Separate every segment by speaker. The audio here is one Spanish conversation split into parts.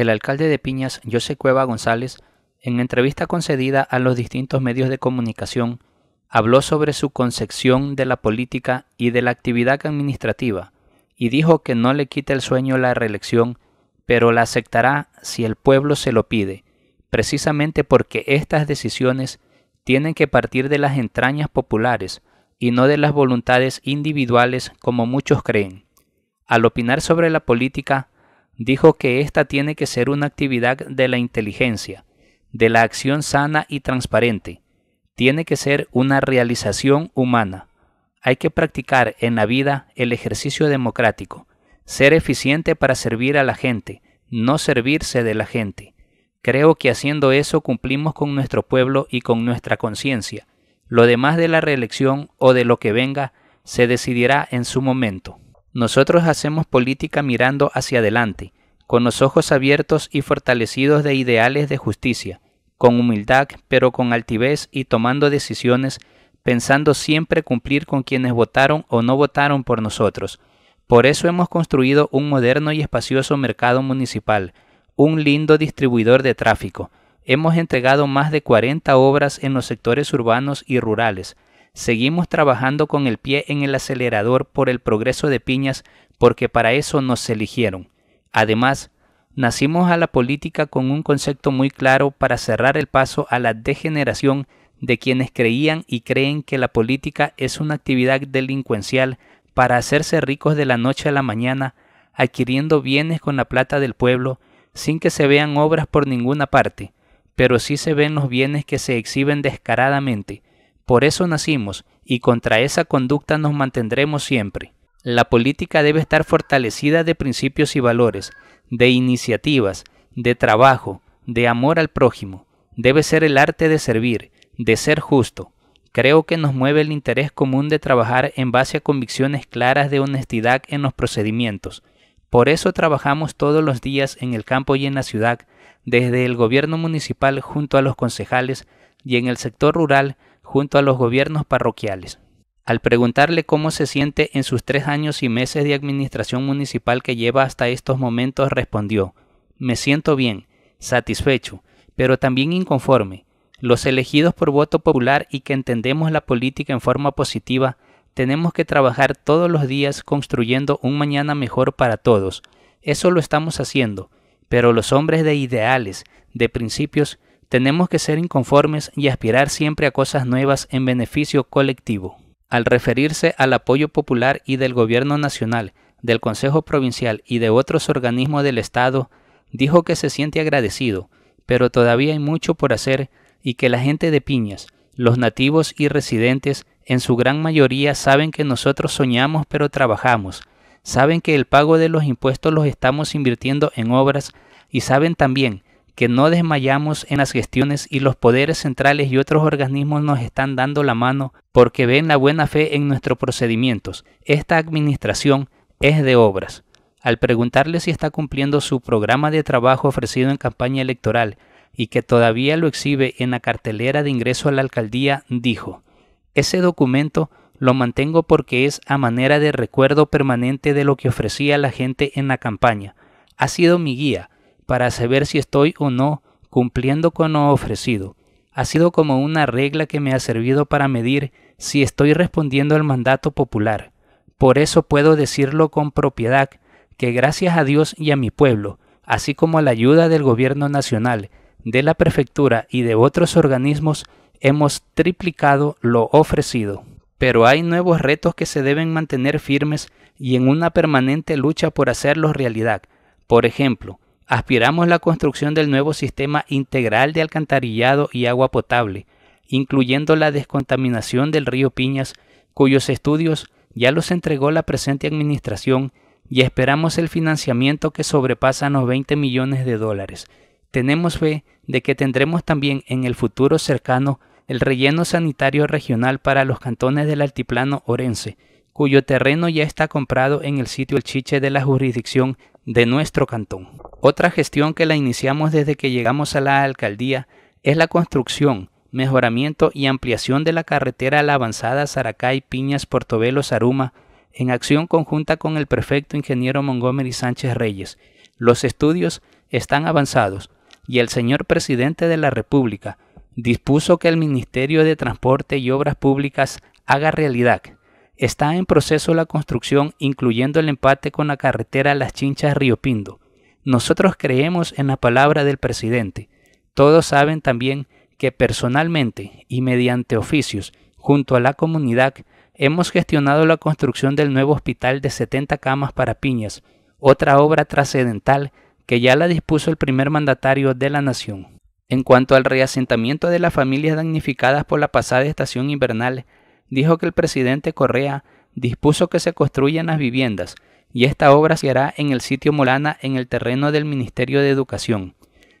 Speaker 1: El alcalde de Piñas, José Cueva González, en entrevista concedida a los distintos medios de comunicación, habló sobre su concepción de la política y de la actividad administrativa, y dijo que no le quita el sueño la reelección, pero la aceptará si el pueblo se lo pide, precisamente porque estas decisiones tienen que partir de las entrañas populares y no de las voluntades individuales como muchos creen. Al opinar sobre la política, dijo que esta tiene que ser una actividad de la inteligencia, de la acción sana y transparente. Tiene que ser una realización humana. Hay que practicar en la vida el ejercicio democrático, ser eficiente para servir a la gente, no servirse de la gente. Creo que haciendo eso cumplimos con nuestro pueblo y con nuestra conciencia. Lo demás de la reelección o de lo que venga se decidirá en su momento. Nosotros hacemos política mirando hacia adelante, con los ojos abiertos y fortalecidos de ideales de justicia, con humildad pero con altivez y tomando decisiones pensando siempre cumplir con quienes votaron o no votaron por nosotros. Por eso hemos construido un moderno y espacioso mercado municipal, un lindo distribuidor de tráfico. Hemos entregado más de 40 obras en los sectores urbanos y rurales, Seguimos trabajando con el pie en el acelerador por el progreso de Piñas porque para eso nos eligieron. Además, nacimos a la política con un concepto muy claro para cerrar el paso a la degeneración de quienes creían y creen que la política es una actividad delincuencial para hacerse ricos de la noche a la mañana, adquiriendo bienes con la plata del pueblo, sin que se vean obras por ninguna parte, pero sí se ven los bienes que se exhiben descaradamente, por eso nacimos y contra esa conducta nos mantendremos siempre. La política debe estar fortalecida de principios y valores, de iniciativas, de trabajo, de amor al prójimo. Debe ser el arte de servir, de ser justo. Creo que nos mueve el interés común de trabajar en base a convicciones claras de honestidad en los procedimientos. Por eso trabajamos todos los días en el campo y en la ciudad, desde el gobierno municipal junto a los concejales y en el sector rural junto a los gobiernos parroquiales. Al preguntarle cómo se siente en sus tres años y meses de administración municipal que lleva hasta estos momentos, respondió, me siento bien, satisfecho, pero también inconforme. Los elegidos por voto popular y que entendemos la política en forma positiva, tenemos que trabajar todos los días construyendo un mañana mejor para todos. Eso lo estamos haciendo, pero los hombres de ideales, de principios, tenemos que ser inconformes y aspirar siempre a cosas nuevas en beneficio colectivo. Al referirse al apoyo popular y del Gobierno Nacional, del Consejo Provincial y de otros organismos del Estado, dijo que se siente agradecido, pero todavía hay mucho por hacer y que la gente de Piñas, los nativos y residentes, en su gran mayoría saben que nosotros soñamos pero trabajamos, saben que el pago de los impuestos los estamos invirtiendo en obras y saben también que no desmayamos en las gestiones y los poderes centrales y otros organismos nos están dando la mano porque ven la buena fe en nuestros procedimientos. Esta administración es de obras. Al preguntarle si está cumpliendo su programa de trabajo ofrecido en campaña electoral y que todavía lo exhibe en la cartelera de ingreso a la alcaldía, dijo, ese documento lo mantengo porque es a manera de recuerdo permanente de lo que ofrecía la gente en la campaña. Ha sido mi guía, para saber si estoy o no cumpliendo con lo ofrecido. Ha sido como una regla que me ha servido para medir si estoy respondiendo al mandato popular. Por eso puedo decirlo con propiedad que gracias a Dios y a mi pueblo, así como a la ayuda del gobierno nacional, de la prefectura y de otros organismos, hemos triplicado lo ofrecido. Pero hay nuevos retos que se deben mantener firmes y en una permanente lucha por hacerlos realidad. Por ejemplo, aspiramos la construcción del nuevo sistema integral de alcantarillado y agua potable, incluyendo la descontaminación del río Piñas, cuyos estudios ya los entregó la presente administración y esperamos el financiamiento que sobrepasa los 20 millones de dólares. Tenemos fe de que tendremos también en el futuro cercano el relleno sanitario regional para los cantones del altiplano orense, cuyo terreno ya está comprado en el sitio El Chiche de la jurisdicción de nuestro cantón. Otra gestión que la iniciamos desde que llegamos a la alcaldía es la construcción, mejoramiento y ampliación de la carretera a la avanzada Saracay Piñas Portobelo Saruma en acción conjunta con el prefecto ingeniero Montgomery Sánchez Reyes. Los estudios están avanzados y el señor presidente de la República dispuso que el Ministerio de Transporte y Obras Públicas haga realidad Está en proceso la construcción, incluyendo el empate con la carretera Las Chinchas Río Pindo. Nosotros creemos en la palabra del presidente. Todos saben también que personalmente y mediante oficios, junto a la comunidad, hemos gestionado la construcción del nuevo hospital de 70 camas para piñas, otra obra trascendental que ya la dispuso el primer mandatario de la nación. En cuanto al reasentamiento de las familias damnificadas por la pasada estación invernal, dijo que el presidente Correa dispuso que se construyan las viviendas y esta obra se hará en el sitio Molana en el terreno del Ministerio de Educación.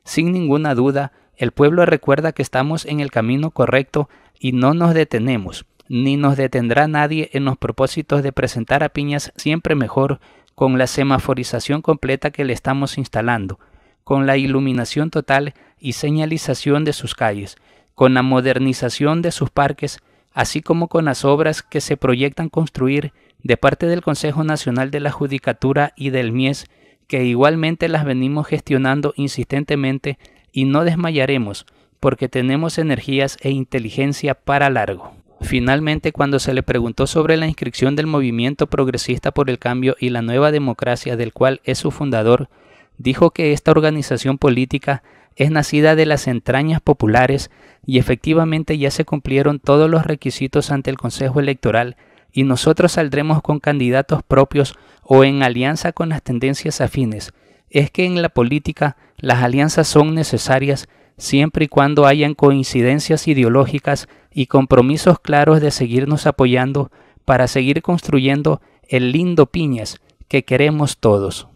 Speaker 1: Sin ninguna duda, el pueblo recuerda que estamos en el camino correcto y no nos detenemos, ni nos detendrá nadie en los propósitos de presentar a Piñas siempre mejor con la semaforización completa que le estamos instalando, con la iluminación total y señalización de sus calles, con la modernización de sus parques, así como con las obras que se proyectan construir de parte del Consejo Nacional de la Judicatura y del MIES, que igualmente las venimos gestionando insistentemente y no desmayaremos, porque tenemos energías e inteligencia para largo. Finalmente, cuando se le preguntó sobre la inscripción del movimiento progresista por el cambio y la nueva democracia del cual es su fundador, dijo que esta organización política es nacida de las entrañas populares y efectivamente ya se cumplieron todos los requisitos ante el Consejo Electoral y nosotros saldremos con candidatos propios o en alianza con las tendencias afines. Es que en la política las alianzas son necesarias siempre y cuando hayan coincidencias ideológicas y compromisos claros de seguirnos apoyando para seguir construyendo el lindo Piñas que queremos todos.